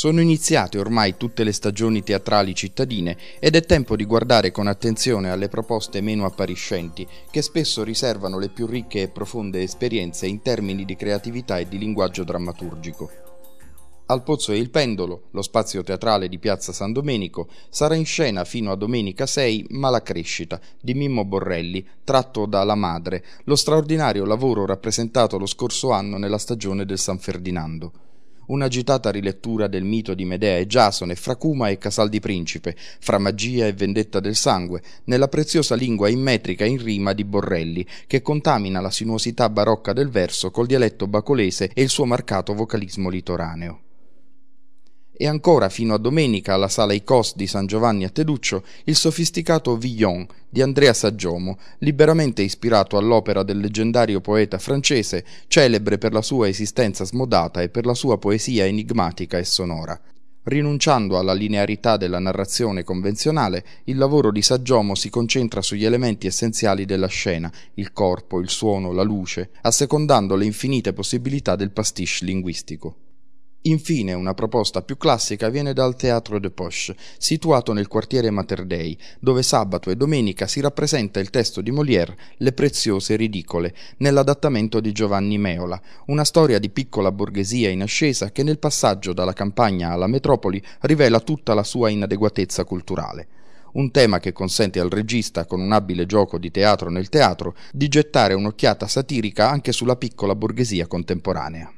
Sono iniziate ormai tutte le stagioni teatrali cittadine ed è tempo di guardare con attenzione alle proposte meno appariscenti, che spesso riservano le più ricche e profonde esperienze in termini di creatività e di linguaggio drammaturgico. Al Pozzo e il Pendolo, lo spazio teatrale di Piazza San Domenico, sarà in scena fino a domenica 6 Ma la crescita di Mimmo Borrelli, tratto da La Madre, lo straordinario lavoro rappresentato lo scorso anno nella stagione del San Ferdinando un'agitata rilettura del mito di Medea e Giasone fra Cuma e Casal di Principe, fra magia e vendetta del sangue, nella preziosa lingua immetrica in rima di Borrelli, che contamina la sinuosità barocca del verso col dialetto bacolese e il suo marcato vocalismo litoraneo e ancora fino a domenica alla Sala Icos di San Giovanni a Teduccio il sofisticato Villon di Andrea Saggiomo, liberamente ispirato all'opera del leggendario poeta francese, celebre per la sua esistenza smodata e per la sua poesia enigmatica e sonora. Rinunciando alla linearità della narrazione convenzionale, il lavoro di Saggiomo si concentra sugli elementi essenziali della scena, il corpo, il suono, la luce, assecondando le infinite possibilità del pastiche linguistico. Infine, una proposta più classica viene dal Teatro de Poche, situato nel quartiere Materdei, dove sabato e domenica si rappresenta il testo di Molière Le preziose ridicole, nell'adattamento di Giovanni Meola, una storia di piccola borghesia in ascesa che nel passaggio dalla campagna alla metropoli rivela tutta la sua inadeguatezza culturale un tema che consente al regista, con un abile gioco di teatro nel teatro, di gettare un'occhiata satirica anche sulla piccola borghesia contemporanea.